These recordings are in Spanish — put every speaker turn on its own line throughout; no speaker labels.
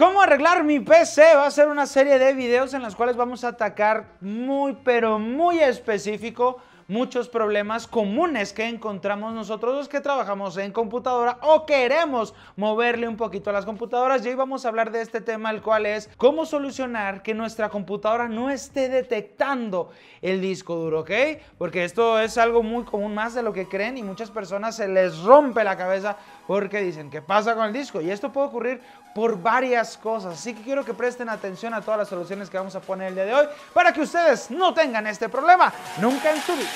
¿Cómo arreglar mi PC? Va a ser una serie de videos en las cuales vamos a atacar muy, pero muy específico muchos problemas comunes que encontramos nosotros los que trabajamos en computadora o queremos moverle un poquito a las computadoras. Y hoy vamos a hablar de este tema, el cual es cómo solucionar que nuestra computadora no esté detectando el disco duro, ¿ok? Porque esto es algo muy común, más de lo que creen y muchas personas se les rompe la cabeza porque dicen, ¿qué pasa con el disco? Y esto puede ocurrir por varias cosas. Así que quiero que presten atención a todas las soluciones que vamos a poner el día de hoy para que ustedes no tengan este problema nunca en su vida.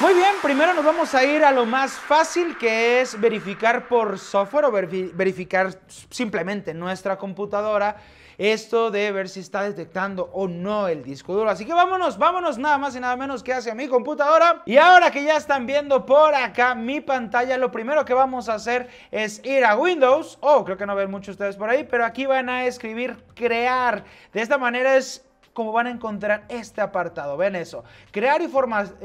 Muy bien, primero nos vamos a ir a lo más fácil que es verificar por software o verificar simplemente nuestra computadora esto de ver si está detectando o no el disco duro. Así que vámonos, vámonos nada más y nada menos que hacia mi computadora. Y ahora que ya están viendo por acá mi pantalla, lo primero que vamos a hacer es ir a Windows. Oh, creo que no ven muchos ustedes por ahí, pero aquí van a escribir crear. De esta manera es como van a encontrar este apartado. Ven eso. Crear y,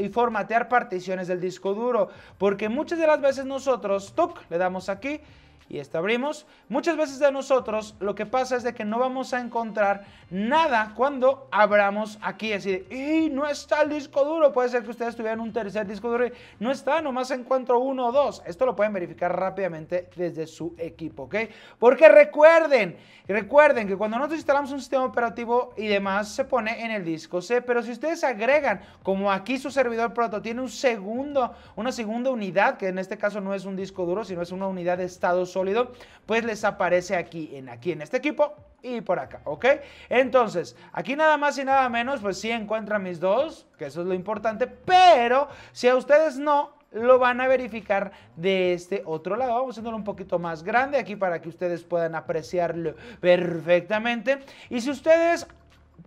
y, formatear particiones del disco duro. Porque muchas de las veces nosotros, toc, le damos aquí y esta abrimos. Muchas veces de nosotros lo que pasa es de que no vamos a encontrar nada cuando abramos aquí, así de, ¡y no está el disco duro! Puede ser que ustedes tuvieran un tercer disco duro y no está, nomás encuentro uno o dos. Esto lo pueden verificar rápidamente desde su equipo, ¿ok? Porque recuerden, recuerden que cuando nosotros instalamos un sistema operativo y demás, se pone en el disco C, pero si ustedes agregan, como aquí su servidor proto tiene un segundo, una segunda unidad, que en este caso no es un disco duro, sino es una unidad de estados sólido, pues les aparece aquí en, aquí en este equipo y por acá, ¿ok? Entonces, aquí nada más y nada menos, pues sí encuentran mis dos, que eso es lo importante, pero si a ustedes no, lo van a verificar de este otro lado. Vamos haciéndolo un poquito más grande aquí para que ustedes puedan apreciarlo perfectamente. Y si ustedes...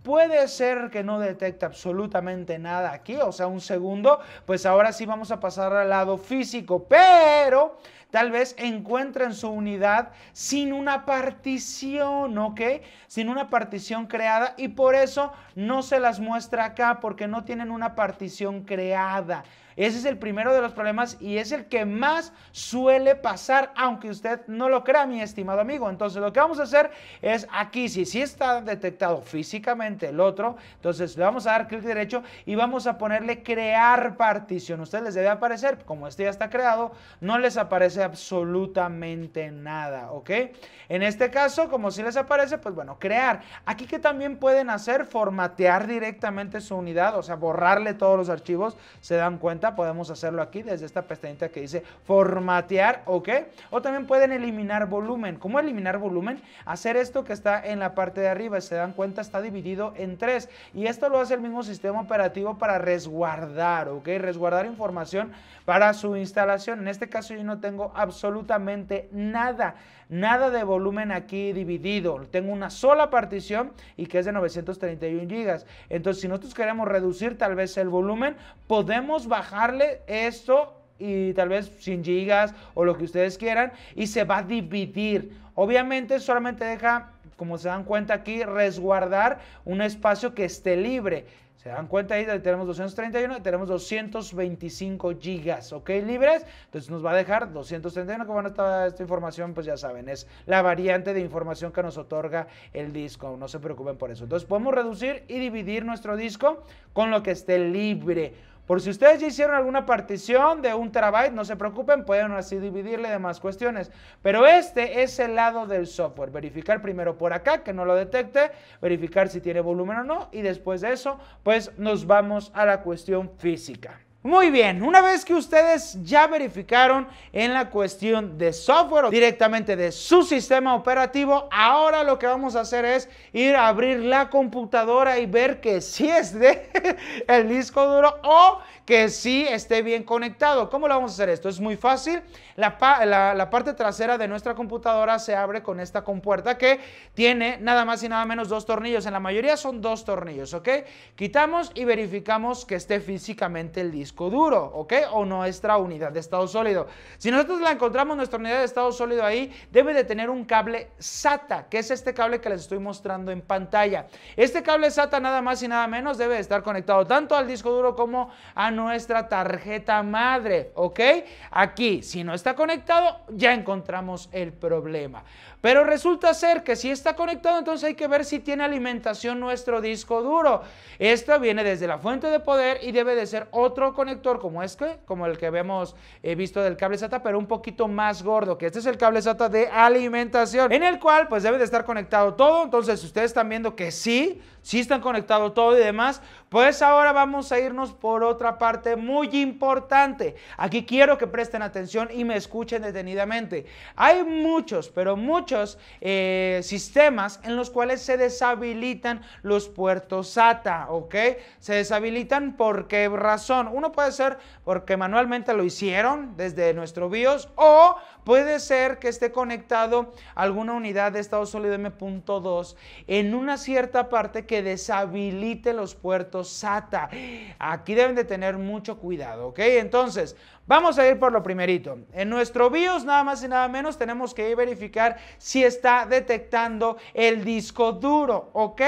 Puede ser que no detecte absolutamente nada aquí, o sea, un segundo, pues ahora sí vamos a pasar al lado físico, pero tal vez encuentren su unidad sin una partición, ¿ok? Sin una partición creada y por eso no se las muestra acá porque no tienen una partición creada. Ese es el primero de los problemas y es el que más suele pasar, aunque usted no lo crea, mi estimado amigo. Entonces, lo que vamos a hacer es aquí, si sí está detectado físicamente el otro, entonces le vamos a dar clic derecho y vamos a ponerle crear partición. Usted les debe aparecer, como este ya está creado, no les aparece absolutamente nada, ¿ok? En este caso, como si les aparece, pues bueno, crear. Aquí que también pueden hacer, formatear directamente su unidad, o sea, borrarle todos los archivos, se dan cuenta, podemos hacerlo aquí desde esta pestañita que dice formatear, ¿ok? O también pueden eliminar volumen. ¿Cómo eliminar volumen? Hacer esto que está en la parte de arriba, se dan cuenta, está dividido en tres. Y esto lo hace el mismo sistema operativo para resguardar, ¿ok? Resguardar información para su instalación. En este caso yo no tengo absolutamente nada, nada de volumen aquí dividido. Tengo una sola partición y que es de 931 gigas. Entonces, si nosotros queremos reducir tal vez el volumen, podemos bajarle esto y tal vez 100 gigas o lo que ustedes quieran y se va a dividir. Obviamente solamente deja, como se dan cuenta aquí, resguardar un espacio que esté libre. Se dan cuenta ahí, tenemos 231 y tenemos 225 gigas, ¿ok? Libres. Entonces nos va a dejar 231, que bueno, esta, esta información, pues ya saben, es la variante de información que nos otorga el disco. No se preocupen por eso. Entonces podemos reducir y dividir nuestro disco con lo que esté libre. Por si ustedes ya hicieron alguna partición de un terabyte, no se preocupen, pueden así dividirle demás cuestiones. Pero este es el lado del software. Verificar primero por acá que no lo detecte, verificar si tiene volumen o no y después de eso, pues nos vamos a la cuestión física. Muy bien, una vez que ustedes ya verificaron en la cuestión de software directamente de su sistema operativo, ahora lo que vamos a hacer es ir a abrir la computadora y ver que si es de el disco duro o que sí esté bien conectado. ¿Cómo lo vamos a hacer esto? Es muy fácil. La, parte trasera de nuestra computadora se abre con esta compuerta que tiene nada más y nada menos dos tornillos. En la mayoría son dos tornillos, ¿ok? Quitamos y verificamos que esté físicamente el disco duro, ¿ok? O nuestra unidad de estado sólido. Si nosotros la encontramos, nuestra unidad de estado sólido ahí debe de tener un cable SATA, que es este cable que les estoy mostrando en pantalla. Este cable SATA nada más y nada menos debe estar conectado tanto al disco duro como a nuestra tarjeta madre, ¿ok? Aquí, si no está conectado, ya encontramos el problema. Pero resulta ser que si está conectado, entonces hay que ver si tiene alimentación nuestro disco duro. Esto viene desde la fuente de poder y debe de ser otro conector como este, como el que habíamos eh, visto del cable SATA, pero un poquito más gordo, que este es el cable SATA de alimentación, en el cual pues debe de estar conectado todo. Entonces, si ustedes están viendo que sí, sí están conectado todo y demás, pues ahora vamos a irnos por otra parte muy importante. Aquí quiero que presten atención y me escuchen detenidamente. Hay muchos, pero muchos eh, sistemas en los cuales se deshabilitan los puertos SATA, ¿ok? Se deshabilitan por qué razón. Uno puede ser porque manualmente lo hicieron desde nuestro BIOS o puede ser que esté conectado alguna unidad de estado sólido M.2 en una cierta parte que deshabilite los puertos SATA. Aquí deben de tener mucho cuidado, ¿ok? Entonces, vamos a ir por lo primerito. En nuestro BIOS, nada más y nada menos, tenemos que verificar si está detectando el disco duro, ¿ok?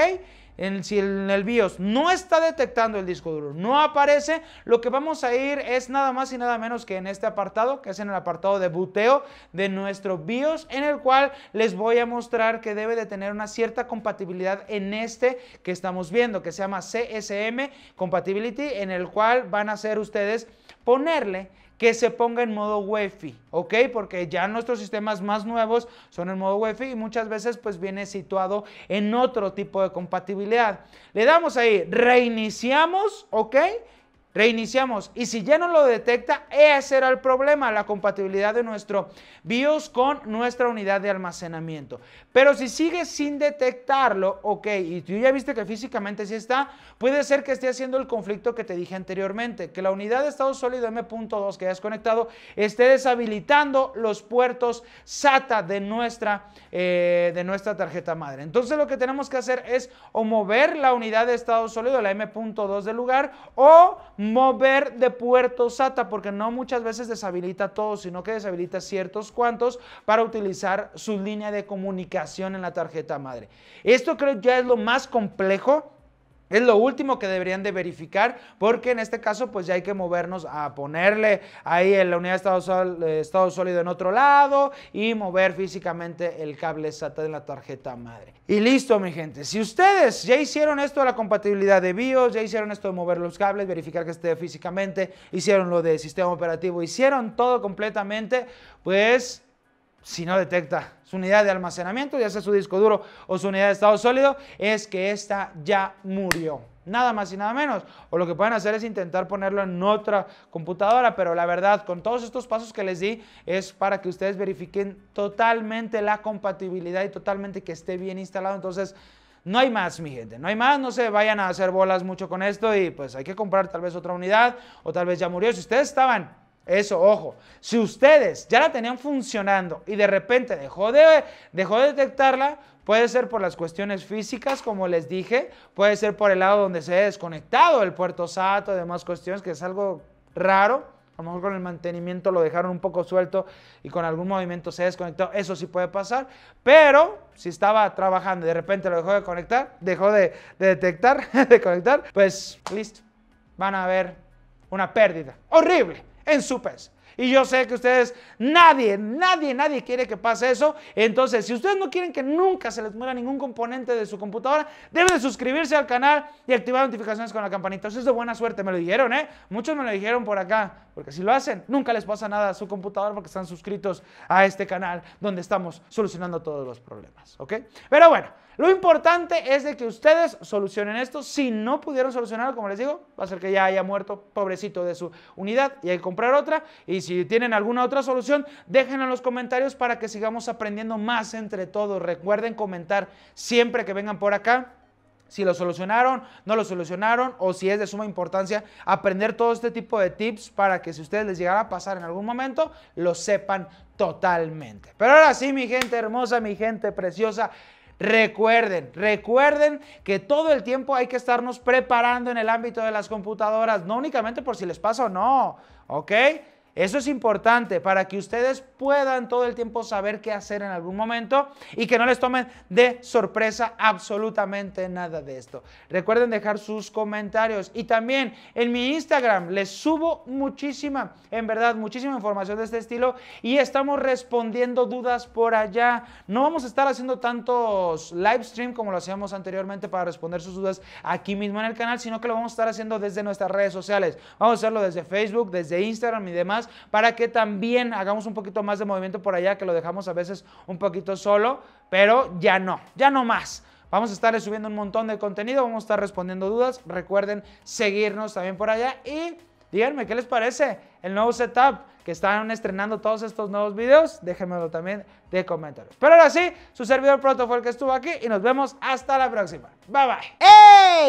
si en el BIOS no está detectando el disco duro, no aparece, lo que vamos a ir es nada más y nada menos que en este apartado, que es en el apartado de buteo de nuestro BIOS, en el cual les voy a mostrar que debe de tener una cierta compatibilidad en este que estamos viendo, que se llama CSM Compatibility, en el cual van a hacer ustedes ponerle que se ponga en modo Wi-Fi, ¿ok? Porque ya nuestros sistemas más nuevos son en modo Wi-Fi y muchas veces pues viene situado en otro tipo de compatibilidad. Le damos ahí, reiniciamos, ¿ok? Reiniciamos. Y si ya no lo detecta, ese era el problema, la compatibilidad de nuestro BIOS con nuestra unidad de almacenamiento. Pero si sigue sin detectarlo, ok, y tú ya viste que físicamente sí está, puede ser que esté haciendo el conflicto que te dije anteriormente, que la unidad de estado sólido M.2 que hayas conectado esté deshabilitando los puertos SATA de nuestra, eh, de nuestra tarjeta madre. Entonces lo que tenemos que hacer es o mover la unidad de estado sólido, la M.2 del lugar, o mover de puerto SATA, porque no muchas veces deshabilita todo, sino que deshabilita ciertos cuantos para utilizar su línea de comunicación en la tarjeta madre. Esto creo que ya es lo más complejo es lo último que deberían de verificar porque en este caso pues ya hay que movernos a ponerle ahí en la unidad de estado, estado sólido en otro lado y mover físicamente el cable SATA de la tarjeta madre. Y listo mi gente, si ustedes ya hicieron esto de la compatibilidad de BIOS, ya hicieron esto de mover los cables, verificar que esté físicamente, hicieron lo de sistema operativo, hicieron todo completamente, pues si no detecta su unidad de almacenamiento, ya sea su disco duro o su unidad de estado sólido, es que esta ya murió. Nada más y nada menos. O lo que pueden hacer es intentar ponerlo en otra computadora, pero la verdad, con todos estos pasos que les di, es para que ustedes verifiquen totalmente la compatibilidad y totalmente que esté bien instalado. Entonces, no hay más, mi gente, no hay más, no se vayan a hacer bolas mucho con esto y pues hay que comprar tal vez otra unidad o tal vez ya murió. Si ustedes estaban eso, ojo. Si ustedes ya la tenían funcionando y de repente dejó de, dejó de detectarla, puede ser por las cuestiones físicas, como les dije, puede ser por el lado donde se ha desconectado el puerto SATO, demás cuestiones, que es algo raro. A lo mejor con el mantenimiento lo dejaron un poco suelto y con algún movimiento se desconectó. Eso sí puede pasar. Pero si estaba trabajando y de repente lo dejó de conectar, dejó de, de detectar, de conectar, pues listo. Van a ver una pérdida horrible en su y yo sé que ustedes, nadie, nadie, nadie quiere que pase eso. Entonces, si ustedes no quieren que nunca se les muera ningún componente de su computadora, deben de suscribirse al canal y activar notificaciones con la campanita. Eso es de buena suerte, me lo dijeron, ¿eh? Muchos me lo dijeron por acá, porque si lo hacen, nunca les pasa nada a su computadora porque están suscritos a este canal donde estamos solucionando todos los problemas, ¿ok? Pero bueno, lo importante es de que ustedes solucionen esto. Si no pudieron solucionarlo, como les digo, va a ser que ya haya muerto, pobrecito de su unidad, y hay que comprar otra. Y si tienen alguna otra solución, déjenla en los comentarios para que sigamos aprendiendo más entre todos. Recuerden comentar siempre que vengan por acá si lo solucionaron, no lo solucionaron o si es de suma importancia aprender todo este tipo de tips para que si ustedes les llegara a pasar en algún momento, lo sepan totalmente. Pero ahora sí, mi gente hermosa, mi gente preciosa. Recuerden, recuerden que todo el tiempo hay que estarnos preparando en el ámbito de las computadoras, no únicamente por si les pasa o no, ¿ok? Eso es importante para que ustedes puedan todo el tiempo saber qué hacer en algún momento y que no les tomen de sorpresa absolutamente nada de esto. Recuerden dejar sus comentarios y también en mi Instagram les subo muchísima, en verdad, muchísima información de este estilo y estamos respondiendo dudas por allá. No vamos a estar haciendo tantos live stream como lo hacíamos anteriormente para responder sus dudas aquí mismo en el canal, sino que lo vamos a estar haciendo desde nuestras redes sociales. Vamos a hacerlo desde Facebook, desde Instagram y demás para que también hagamos un poquito más de movimiento por allá, que lo dejamos a veces un poquito solo, pero ya no, ya no más. Vamos a estar subiendo un montón de contenido, vamos a estar respondiendo dudas. Recuerden seguirnos también por allá y díganme qué les parece el nuevo setup que están estrenando todos estos nuevos videos. Déjenmelo también de comentarios. Pero ahora sí, su servidor Proto fue el que estuvo aquí y nos vemos hasta la próxima. Bye bye.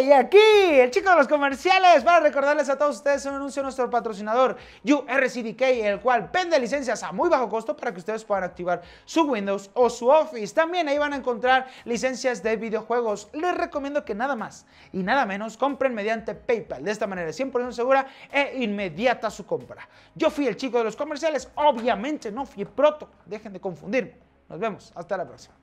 Y Aquí, el chico de los comerciales, para recordarles a todos ustedes un anuncio de nuestro patrocinador URCDK, el cual vende licencias a muy bajo costo para que ustedes puedan activar su Windows o su Office. También ahí van a encontrar licencias de videojuegos. Les recomiendo que nada más y nada menos compren mediante PayPal. De esta manera 100% segura e inmediata su compra. Yo fui el chico de los comerciales, obviamente no fui proto. Dejen de confundirme. Nos vemos. Hasta la próxima.